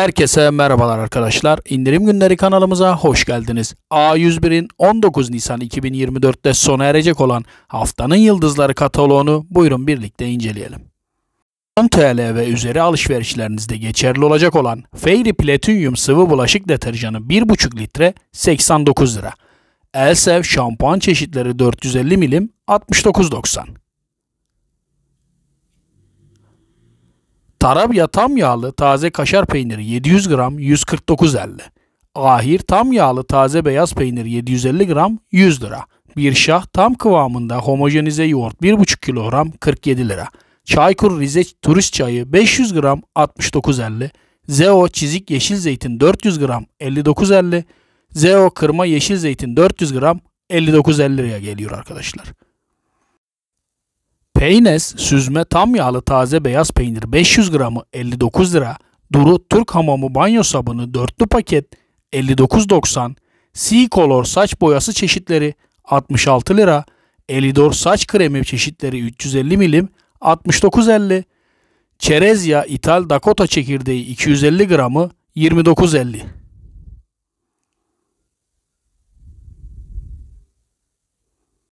Herkese merhabalar arkadaşlar. İndirim günleri kanalımıza hoş geldiniz. A101'in 19 Nisan 2024'te sona erecek olan haftanın yıldızları kataloğunu buyurun birlikte inceleyelim. 10 TL ve üzeri alışverişlerinizde geçerli olacak olan Fairy Platinum sıvı bulaşık deterjanı 1,5 litre 89 lira. Elsev şampuan çeşitleri 450 milim 69.90. Tarabya tam yağlı taze kaşar peyniri 700 gram 149.50. Ahir tam yağlı taze beyaz peynir 750 gram 100 lira. Bir şah tam kıvamında homojenize yoğurt 1,5 kilogram 47 lira. Çaykur Rize turist çayı 500 gram 69.50. Zeo çizik yeşil zeytin 400 gram 59.50. Zeo kırma yeşil zeytin 400 gram 59.50 liraya geliyor arkadaşlar. Peynes süzme tam yağlı taze beyaz peynir 500 gramı 59 lira. Duru Türk hamamı banyo sabunu dörtlü paket 59.90. Sea Color saç boyası çeşitleri 66 lira. Elidor saç kremi çeşitleri 350 milim 69.50. Çerezya İtal Dakota çekirdeği 250 gramı 29.50.